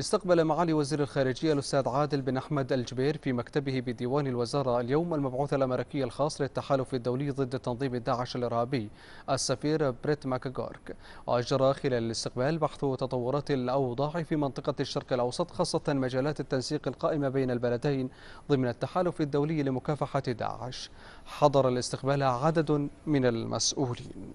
استقبل معالي وزير الخارجية الأستاذ عادل بن أحمد الجبير في مكتبه بديوان الوزارة اليوم المبعوث الأمريكي الخاص للتحالف الدولي ضد تنظيم داعش الإرهابي السفير بريت ماكغورك وأجرى خلال الاستقبال بحث تطورات الأوضاع في منطقة الشرق الأوسط خاصة مجالات التنسيق القائمة بين البلدين ضمن التحالف الدولي لمكافحة داعش حضر الاستقبال عدد من المسؤولين